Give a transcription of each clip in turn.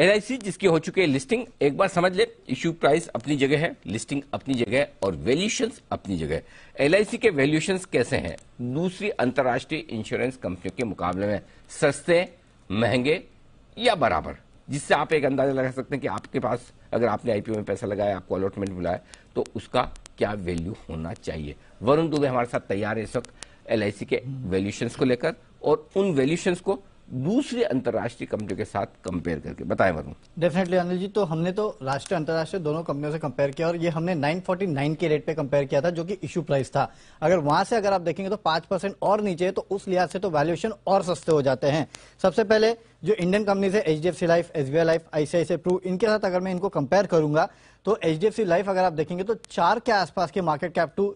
L जिसकी हो चुकी है लिस्टिंग एक बार समझ ले इश्यू प्राइस अपनी जगह है लिस्टिंग अपनी जगह है और वैल्यूशन अपनी जगह है एल के वैल्यूशन कैसे हैं दूसरी अंतर्राष्ट्रीय इंश्योरेंस कंपनियों के मुकाबले में सस्ते महंगे या बराबर जिससे आप एक अंदाजा लगा सकते हैं कि आपके पास अगर आपने आईपीओ में पैसा लगाया आपको अलॉटमेंट मिला है तो उसका क्या वैल्यू होना चाहिए वरुण दुबे हमारे साथ तैयार है इस वक्त एल के वैल्यूशन को लेकर और उन वैल्यूशन को दूसरे अंतर्राष्ट्रीय कंपनियों के साथ कंपेयर करके बताएं वरुण डेफिनेटली अनिल जी तो हमने तो राष्ट्रीय अंतर्राष्ट्रीय दोनों कंपनियों से कंपेयर किया और ये हमने 949 के रेट पे कंपेयर किया था जो कि इश्यू प्राइस था अगर वहां से अगर आप देखेंगे तो पांच परसेंट और नीचे है तो उस लिहाज से तो वैल्यूएशन और सस्ते हो जाते हैं सबसे पहले जो इंडियन कंपनीज है H life S life ICICI Pru इनके साथ अगर मैं इनको कंपेयर करूंगा तो एच लाइफ अगर आप देखेंगे तो चार के आसपास के market cap to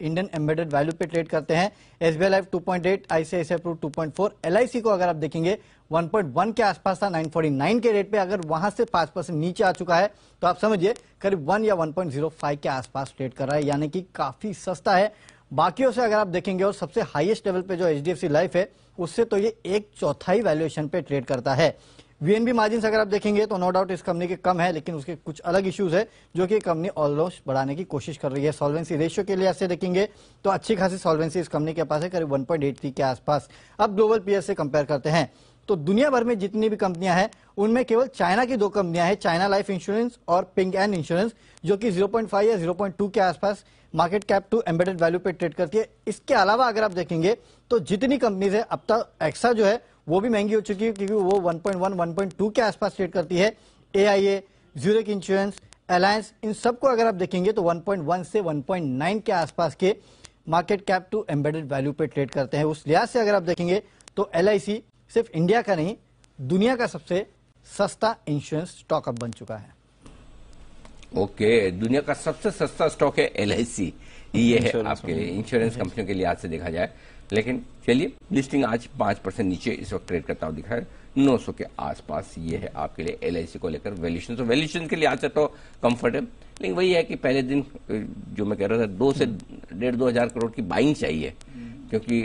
Indian embedded value पे ट्रेड करते हैं S B life two point eight ICICI Pru two LIC को अगर आप देखेंगे 1.1 के आसपास था 949 के रेट पे अगर वहां से 5 परसेंट नीचे आ चुका है तो आप समझिए करीब 1 या 1.05 के आसपास ट्रेड कर रहा है यानी कि काफी सस्ता है बाकियों से अगर आप देखेंगे और सबसे हाईएस्ट लेवल पे जो एच लाइफ है उससे तो ये एक चौथाई वैल्यूएशन पे ट्रेड करता है वीएनबी मार्जिन अगर आप देखेंगे तो नो डाउट इस कंपनी के कम है लेकिन उसके कुछ अलग इश्यूज है जो कि कंपनी ऑलमोस्ट बढ़ाने की कोशिश कर रही है सॉल्वेंसी रेशियो के लिए ऐसे देखेंगे तो अच्छी खासी सॉल्वेंसी इस कंपनी के पास है करीब 1.83 के आसपास अब ग्लोबल पीएस से कंपेयर करते हैं तो दुनिया भर में जितनी भी कंपनियां हैं उनमें केवल चाइना की दो कंपनियां हैं चाइना लाइफ इंश्योरेंस और पिंग एंड इंश्योरेंस जो कि 0.5 या 0.2 के आसपास market cap to embedded value पे ट्रेड करती है इसके अलावा अगर आप देखेंगे तो जितनी कंपनीज है अब तक एक्सा जो है वो भी महंगी हो चुकी है क्योंकि वो वन पॉइंट के आसपास ट्रेड करती है ए आई ए इंश्योरेंस अलायंस इन सबको अगर आप देखेंगे तो वन से वन के आसपास के market cap to embedded value पे ट्रेड करते हैं उस लिहाज से अगर आप देखेंगे तो एल सिर्फ इंडिया का नहीं दुनिया का सबसे सस्ता इंश्योरेंस स्टॉकअप बन चुका है ओके दुनिया का सबसे सस्ता स्टॉक है एल ये है आपके लिए इंश्योरेंस कंपनियों के लिए आज से देखा जाए लेकिन चलिए लिस्टिंग आज पांच परसेंट नीचे इस वक्त ट्रेड करता हुआ दिखा है नौ सौ के आसपास ये है आपके लिए एल को लेकर वैल्यूशन तो वैल्यूशन के लिए आज तो कंफर्ट है लेकिन वही है कि पहले दिन जो मैं कह रहा था दो से डेढ़ दो हजार करोड़ की बाइंग चाहिए क्योंकि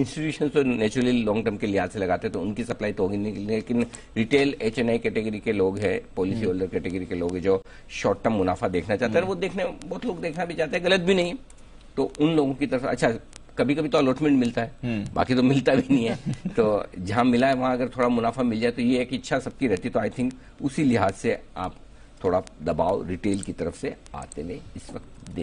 इंस्टीट्यूशन तो नेचुरली लॉन्ग टर्म के लिहाज से लगाते हैं तो उनकी सप्लाई तो होगी नहीं लेकिन retail H N I category के लोग हैं पॉलिसी होल्डर कैटेगरी के लोग हैं जो शॉर्ट टर्म मुनाफा देखना चाहते हैं हम्म। वो देखने बहुत लोग देखना भी चाहते हैं गलत भी नहीं तो उन लोगों की तरफ अच्छा कभी कभी तो अलॉटमेंट मिलता है हम्म। बाकी तो मिलता भी नहीं है तो जहां मिला है वहां अगर थोड़ा मुनाफा मिल जाए तो ये एक इच्छा सबकी रहती तो आई थिंक उसी लिहाज से आप थोड़ा दबाव रिटेल की तरफ से आते हुए इस वक्त